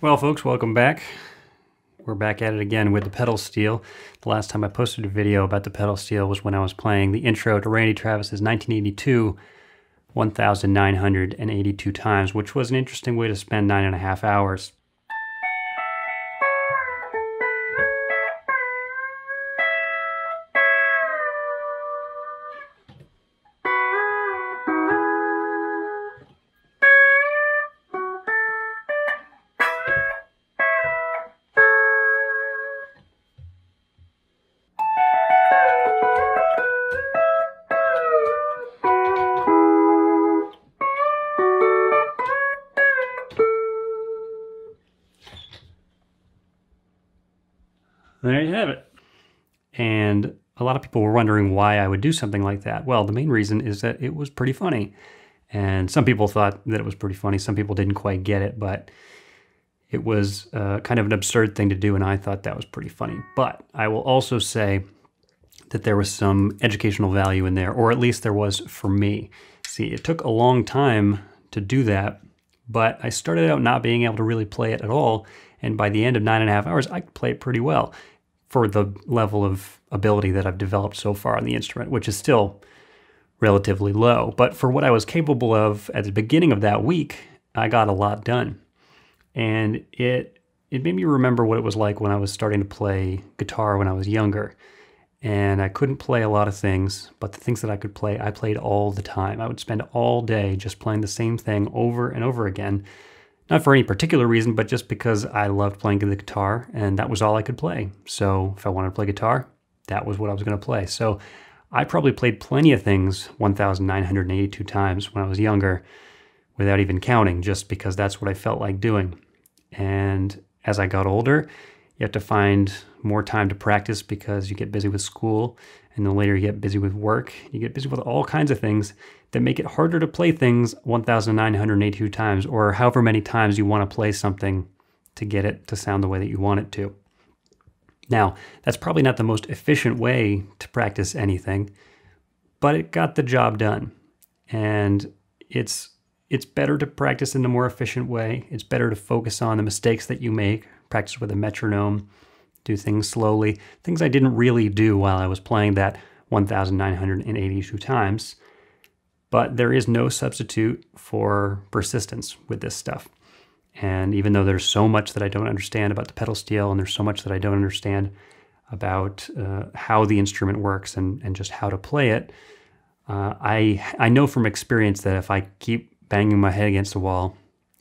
Well, folks, welcome back. We're back at it again with the pedal steel. The last time I posted a video about the pedal steel was when I was playing the intro to Randy Travis's 1982 1982 times, which was an interesting way to spend nine and a half hours. There you have it. And a lot of people were wondering why I would do something like that. Well, the main reason is that it was pretty funny. And some people thought that it was pretty funny. Some people didn't quite get it, but it was uh, kind of an absurd thing to do, and I thought that was pretty funny. But I will also say that there was some educational value in there, or at least there was for me. See, it took a long time to do that, but I started out not being able to really play it at all and by the end of nine and a half hours, I could play it pretty well for the level of ability that I've developed so far on the instrument, which is still relatively low. But for what I was capable of at the beginning of that week, I got a lot done. And it it made me remember what it was like when I was starting to play guitar when I was younger. And I couldn't play a lot of things, but the things that I could play, I played all the time. I would spend all day just playing the same thing over and over again not for any particular reason, but just because I loved playing the guitar and that was all I could play. So if I wanted to play guitar, that was what I was going to play. So I probably played plenty of things 1,982 times when I was younger without even counting, just because that's what I felt like doing. And as I got older, you have to find more time to practice because you get busy with school and then later you get busy with work. You get busy with all kinds of things that make it harder to play things 1,982 times or however many times you want to play something to get it to sound the way that you want it to. Now, that's probably not the most efficient way to practice anything, but it got the job done. And it's it's better to practice in a more efficient way. It's better to focus on the mistakes that you make, practice with a metronome, do things slowly, things I didn't really do while I was playing that 1,982 times. But there is no substitute for persistence with this stuff. And even though there's so much that I don't understand about the pedal steel, and there's so much that I don't understand about uh, how the instrument works and, and just how to play it, uh, I I know from experience that if I keep banging my head against the wall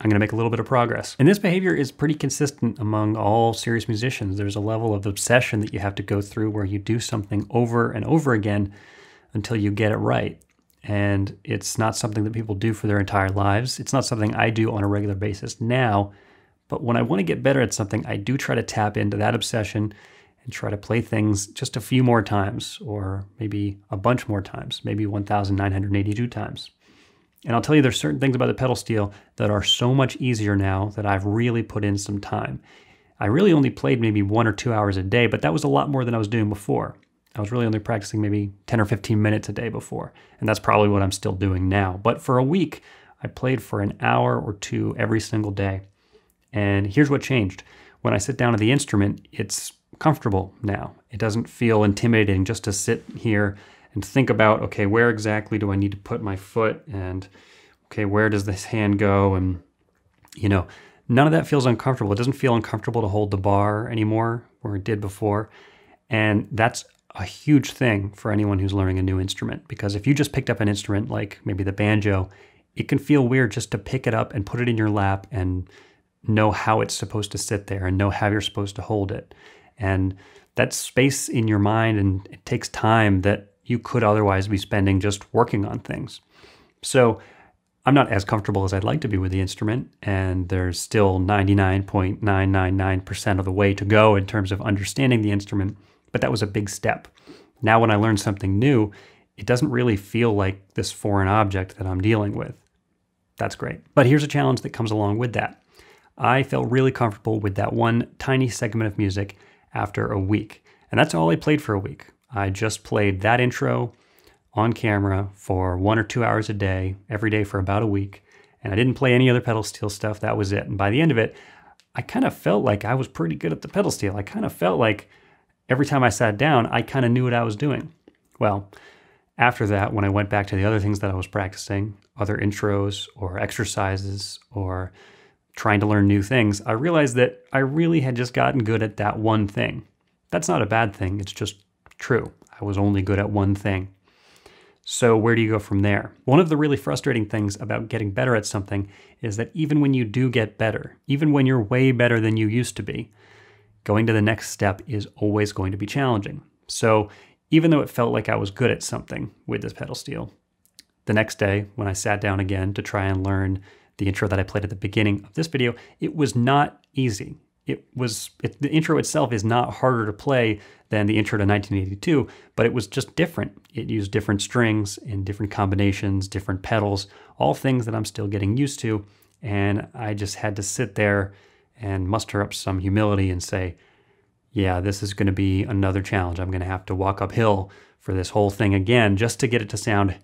I'm going to make a little bit of progress. And this behavior is pretty consistent among all serious musicians. There's a level of obsession that you have to go through where you do something over and over again until you get it right. And it's not something that people do for their entire lives. It's not something I do on a regular basis now. But when I want to get better at something, I do try to tap into that obsession and try to play things just a few more times, or maybe a bunch more times, maybe 1,982 times. And I'll tell you, there's certain things about the pedal steel that are so much easier now that I've really put in some time. I really only played maybe one or two hours a day, but that was a lot more than I was doing before. I was really only practicing maybe 10 or 15 minutes a day before, and that's probably what I'm still doing now. But for a week, I played for an hour or two every single day. And here's what changed. When I sit down to the instrument, it's comfortable now. It doesn't feel intimidating just to sit here and think about, okay, where exactly do I need to put my foot? And okay, where does this hand go? And, you know, none of that feels uncomfortable. It doesn't feel uncomfortable to hold the bar anymore where it did before. And that's a huge thing for anyone who's learning a new instrument because if you just picked up an instrument like maybe the banjo, it can feel weird just to pick it up and put it in your lap and know how it's supposed to sit there and know how you're supposed to hold it. And that space in your mind and it takes time that you could otherwise be spending just working on things. So I'm not as comfortable as I'd like to be with the instrument, and there's still 99.999% of the way to go in terms of understanding the instrument, but that was a big step. Now, when I learn something new, it doesn't really feel like this foreign object that I'm dealing with. That's great. But here's a challenge that comes along with that. I felt really comfortable with that one tiny segment of music after a week, and that's all I played for a week I just played that intro on camera for one or two hours a day, every day for about a week. And I didn't play any other pedal steel stuff. That was it. And by the end of it, I kind of felt like I was pretty good at the pedal steel. I kind of felt like every time I sat down, I kind of knew what I was doing. Well, after that, when I went back to the other things that I was practicing, other intros or exercises or trying to learn new things, I realized that I really had just gotten good at that one thing. That's not a bad thing, it's just true. I was only good at one thing. So, where do you go from there? One of the really frustrating things about getting better at something is that even when you do get better, even when you're way better than you used to be, going to the next step is always going to be challenging. So, even though it felt like I was good at something with this pedal steel, the next day when I sat down again to try and learn the intro that I played at the beginning of this video, it was not easy it was it, the intro itself is not harder to play than the intro to 1982, but it was just different. It used different strings and different combinations, different pedals, all things that I'm still getting used to. And I just had to sit there and muster up some humility and say, yeah, this is going to be another challenge. I'm going to have to walk uphill for this whole thing again just to get it to sound,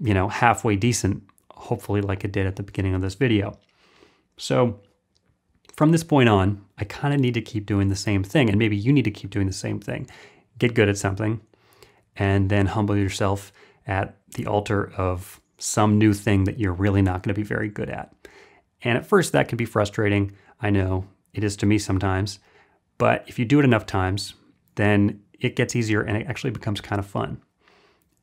you know, halfway decent, hopefully like it did at the beginning of this video. So, from this point on, I kind of need to keep doing the same thing. And maybe you need to keep doing the same thing. Get good at something and then humble yourself at the altar of some new thing that you're really not going to be very good at. And at first, that can be frustrating. I know it is to me sometimes. But if you do it enough times, then it gets easier and it actually becomes kind of fun.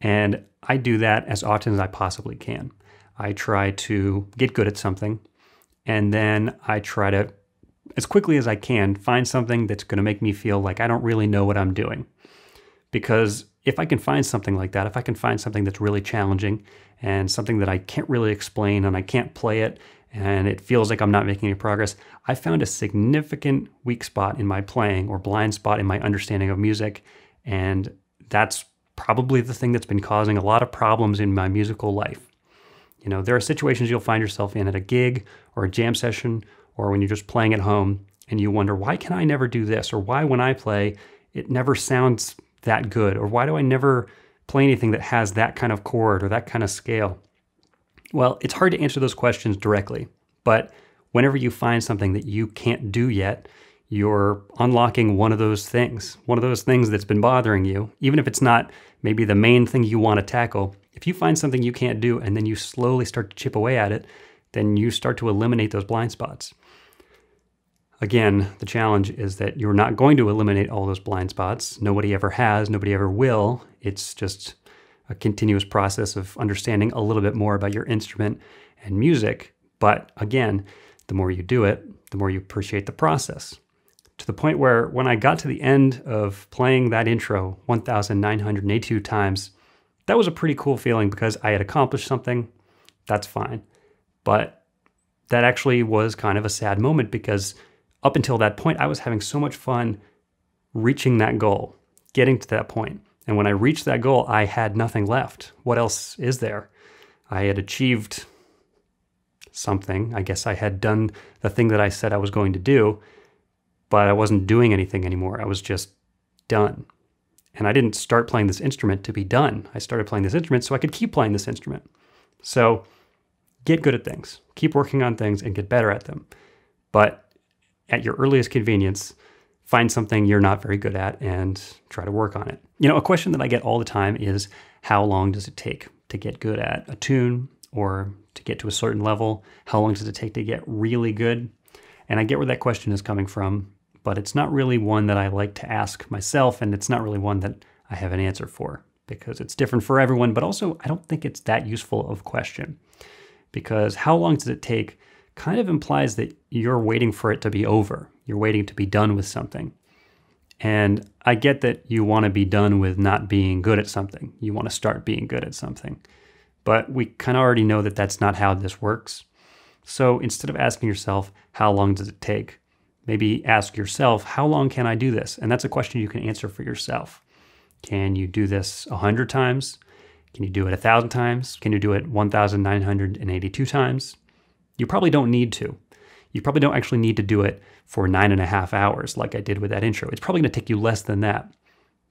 And I do that as often as I possibly can. I try to get good at something and then I try to, as quickly as I can, find something that's going to make me feel like I don't really know what I'm doing. Because if I can find something like that, if I can find something that's really challenging and something that I can't really explain and I can't play it and it feels like I'm not making any progress, I found a significant weak spot in my playing or blind spot in my understanding of music. And that's probably the thing that's been causing a lot of problems in my musical life. You know, there are situations you'll find yourself in at a gig or a jam session or when you're just playing at home and you wonder, why can I never do this? Or why, when I play, it never sounds that good? Or why do I never play anything that has that kind of chord or that kind of scale? Well, it's hard to answer those questions directly, but whenever you find something that you can't do yet, you're unlocking one of those things, one of those things that's been bothering you, even if it's not maybe the main thing you want to tackle, if you find something you can't do and then you slowly start to chip away at it, then you start to eliminate those blind spots. Again, the challenge is that you're not going to eliminate all those blind spots. Nobody ever has, nobody ever will. It's just a continuous process of understanding a little bit more about your instrument and music. But again, the more you do it, the more you appreciate the process. To the point where when I got to the end of playing that intro 1,982 times, that was a pretty cool feeling because I had accomplished something. That's fine. But that actually was kind of a sad moment because up until that point, I was having so much fun reaching that goal, getting to that point. And when I reached that goal, I had nothing left. What else is there? I had achieved something. I guess I had done the thing that I said I was going to do, but I wasn't doing anything anymore. I was just done. And I didn't start playing this instrument to be done. I started playing this instrument so I could keep playing this instrument. So get good at things, keep working on things and get better at them. But at your earliest convenience, find something you're not very good at and try to work on it. You know, a question that I get all the time is how long does it take to get good at a tune or to get to a certain level? How long does it take to get really good? And I get where that question is coming from but it's not really one that I like to ask myself, and it's not really one that I have an answer for because it's different for everyone, but also I don't think it's that useful of question because how long does it take kind of implies that you're waiting for it to be over. You're waiting to be done with something. And I get that you want to be done with not being good at something. You want to start being good at something. But we kind of already know that that's not how this works. So instead of asking yourself, how long does it take? Maybe ask yourself, how long can I do this? And that's a question you can answer for yourself. Can you do this 100 times? Can you do it 1,000 times? Can you do it 1,982 times? You probably don't need to. You probably don't actually need to do it for nine and a half hours like I did with that intro. It's probably going to take you less than that.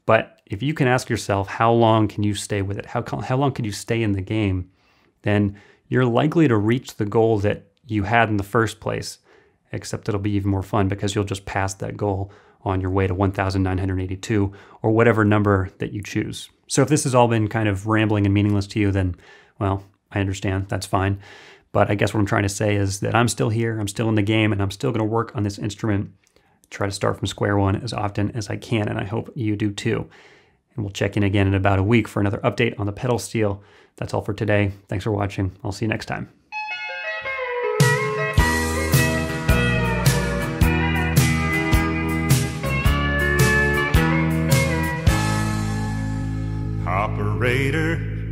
But if you can ask yourself, how long can you stay with it? How, how long can you stay in the game? Then you're likely to reach the goal that you had in the first place except it'll be even more fun because you'll just pass that goal on your way to 1,982 or whatever number that you choose. So if this has all been kind of rambling and meaningless to you, then, well, I understand. That's fine. But I guess what I'm trying to say is that I'm still here, I'm still in the game, and I'm still going to work on this instrument, try to start from square one as often as I can, and I hope you do too. And we'll check in again in about a week for another update on the pedal steel. That's all for today. Thanks for watching. I'll see you next time.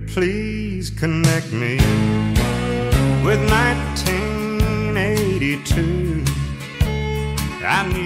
please connect me with 1982. I need